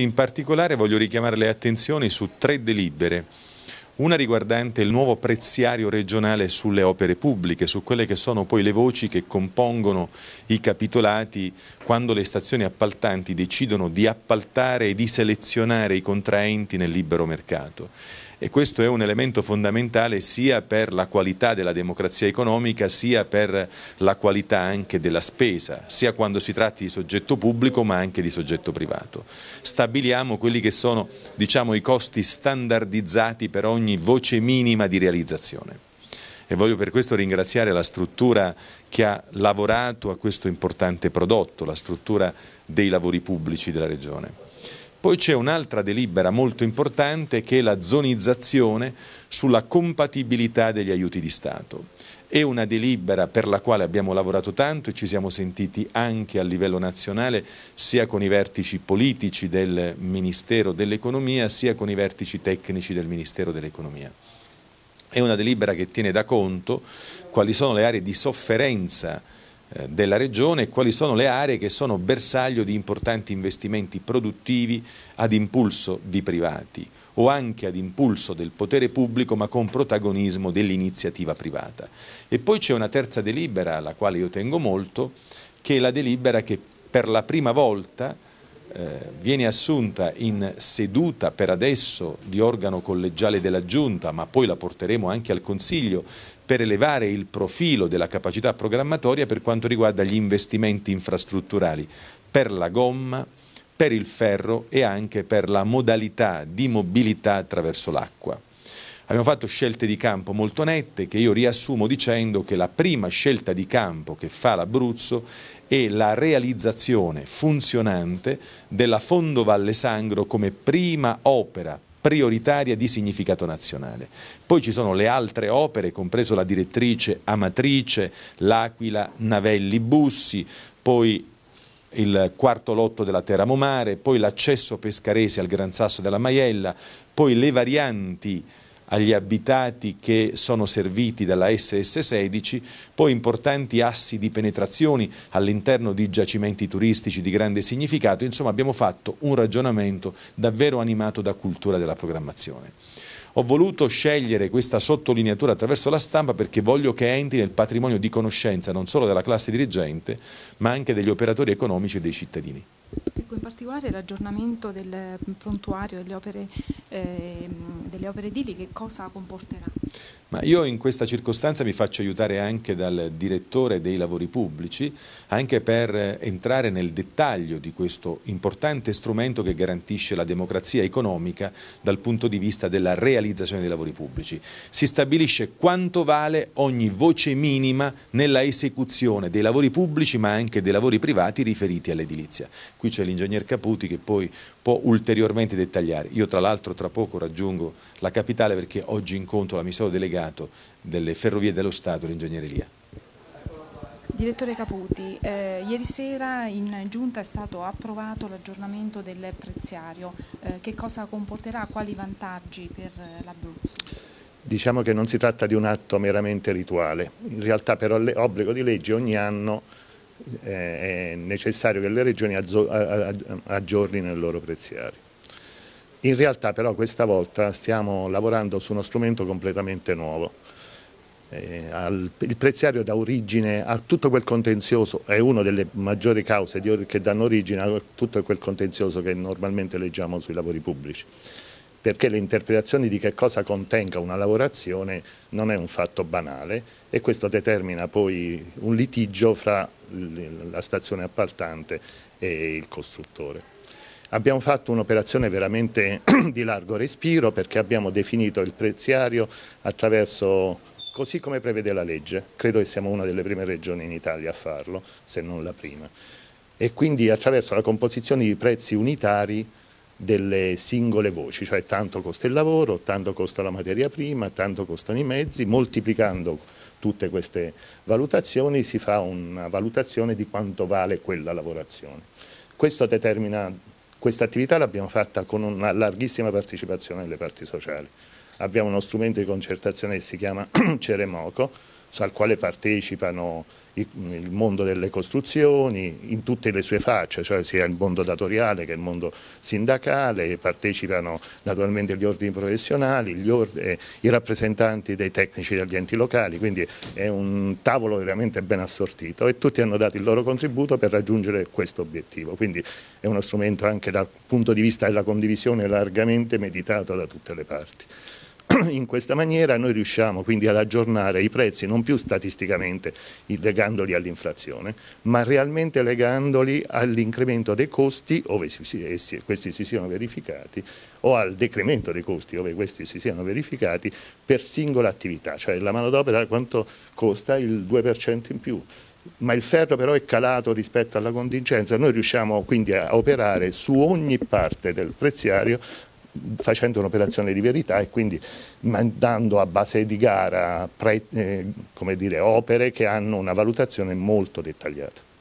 In particolare voglio richiamare le attenzioni su tre delibere. Una riguardante il nuovo preziario regionale sulle opere pubbliche, su quelle che sono poi le voci che compongono i capitolati quando le stazioni appaltanti decidono di appaltare e di selezionare i contraenti nel libero mercato e questo è un elemento fondamentale sia per la qualità della democrazia economica sia per la qualità anche della spesa, sia quando si tratti di soggetto pubblico ma anche di soggetto privato. Stabiliamo quelli che sono diciamo, i costi standardizzati per ogni voce minima di realizzazione e voglio per questo ringraziare la struttura che ha lavorato a questo importante prodotto, la struttura dei lavori pubblici della Regione. Poi c'è un'altra delibera molto importante che è la zonizzazione sulla compatibilità degli aiuti di Stato. È una delibera per la quale abbiamo lavorato tanto e ci siamo sentiti anche a livello nazionale, sia con i vertici politici del Ministero dell'Economia, sia con i vertici tecnici del Ministero dell'Economia. È una delibera che tiene da conto quali sono le aree di sofferenza eh, della regione e quali sono le aree che sono bersaglio di importanti investimenti produttivi ad impulso di privati o anche ad impulso del potere pubblico ma con protagonismo dell'iniziativa privata. E poi c'è una terza delibera alla quale io tengo molto, che è la delibera che per la prima volta eh, viene assunta in seduta per adesso di organo collegiale della Giunta, ma poi la porteremo anche al Consiglio per elevare il profilo della capacità programmatoria per quanto riguarda gli investimenti infrastrutturali per la gomma, per il ferro e anche per la modalità di mobilità attraverso l'acqua. Abbiamo fatto scelte di campo molto nette che io riassumo dicendo che la prima scelta di campo che fa l'Abruzzo è la realizzazione funzionante della Fondo Valle Sangro come prima opera prioritaria di significato nazionale. Poi ci sono le altre opere, compreso la direttrice Amatrice, l'Aquila, Navelli, Bussi, poi il quarto lotto della Terramomare, poi l'accesso pescarese al Gran Sasso della Maiella, poi le varianti agli abitati che sono serviti dalla SS16, poi importanti assi di penetrazioni all'interno di giacimenti turistici di grande significato, insomma abbiamo fatto un ragionamento davvero animato da cultura della programmazione. Ho voluto scegliere questa sottolineatura attraverso la stampa perché voglio che entri nel patrimonio di conoscenza non solo della classe dirigente, ma anche degli operatori economici e dei cittadini in particolare l'aggiornamento del mm, prontuario delle opere, eh, delle opere edili che cosa comporterà? ma io in questa circostanza mi faccio aiutare anche dal direttore dei lavori pubblici, anche per entrare nel dettaglio di questo importante strumento che garantisce la democrazia economica dal punto di vista della realizzazione dei lavori pubblici. Si stabilisce quanto vale ogni voce minima nella esecuzione dei lavori pubblici ma anche dei lavori privati riferiti all'edilizia. Qui c'è l'ingegner Caputi che poi può ulteriormente dettagliare. Io tra l'altro tra poco raggiungo la capitale perché oggi incontro l'amministratore delegato Comitato delle Ferrovie dello Stato l'Ingegneria. Direttore Caputi, eh, ieri sera in giunta è stato approvato l'aggiornamento del preziario. Eh, che cosa comporterà? Quali vantaggi per l'Abruzzo? Diciamo che non si tratta di un atto meramente rituale, in realtà per obbligo di legge ogni anno eh, è necessario che le regioni aggiornino il loro preziario. In realtà però questa volta stiamo lavorando su uno strumento completamente nuovo. Eh, al, il preziario dà origine a tutto quel contenzioso, è una delle maggiori cause di, che danno origine a tutto quel contenzioso che normalmente leggiamo sui lavori pubblici, perché le interpretazioni di che cosa contenga una lavorazione non è un fatto banale e questo determina poi un litigio fra la stazione appaltante e il costruttore. Abbiamo fatto un'operazione veramente di largo respiro perché abbiamo definito il preziario attraverso, così come prevede la legge, credo che siamo una delle prime regioni in Italia a farlo, se non la prima, e quindi attraverso la composizione di prezzi unitari delle singole voci, cioè tanto costa il lavoro, tanto costa la materia prima, tanto costano i mezzi, moltiplicando tutte queste valutazioni si fa una valutazione di quanto vale quella lavorazione. Questo determina questa attività l'abbiamo fatta con una larghissima partecipazione delle parti sociali. Abbiamo uno strumento di concertazione che si chiama Ceremoco, al quale partecipano il mondo delle costruzioni in tutte le sue facce, cioè sia il mondo datoriale che il mondo sindacale, partecipano naturalmente gli ordini professionali, gli or eh, i rappresentanti dei tecnici degli enti locali, quindi è un tavolo veramente ben assortito e tutti hanno dato il loro contributo per raggiungere questo obiettivo, quindi è uno strumento anche dal punto di vista della condivisione largamente meditato da tutte le parti. In questa maniera noi riusciamo quindi ad aggiornare i prezzi non più statisticamente legandoli all'inflazione, ma realmente legandoli all'incremento dei costi, ove essi, questi si siano verificati, o al decremento dei costi, ove questi si siano verificati, per singola attività, cioè la manodopera quanto costa il 2% in più, ma il ferro però è calato rispetto alla contingenza, noi riusciamo quindi a operare su ogni parte del preziario facendo un'operazione di verità e quindi mandando a base di gara pre, eh, dire, opere che hanno una valutazione molto dettagliata.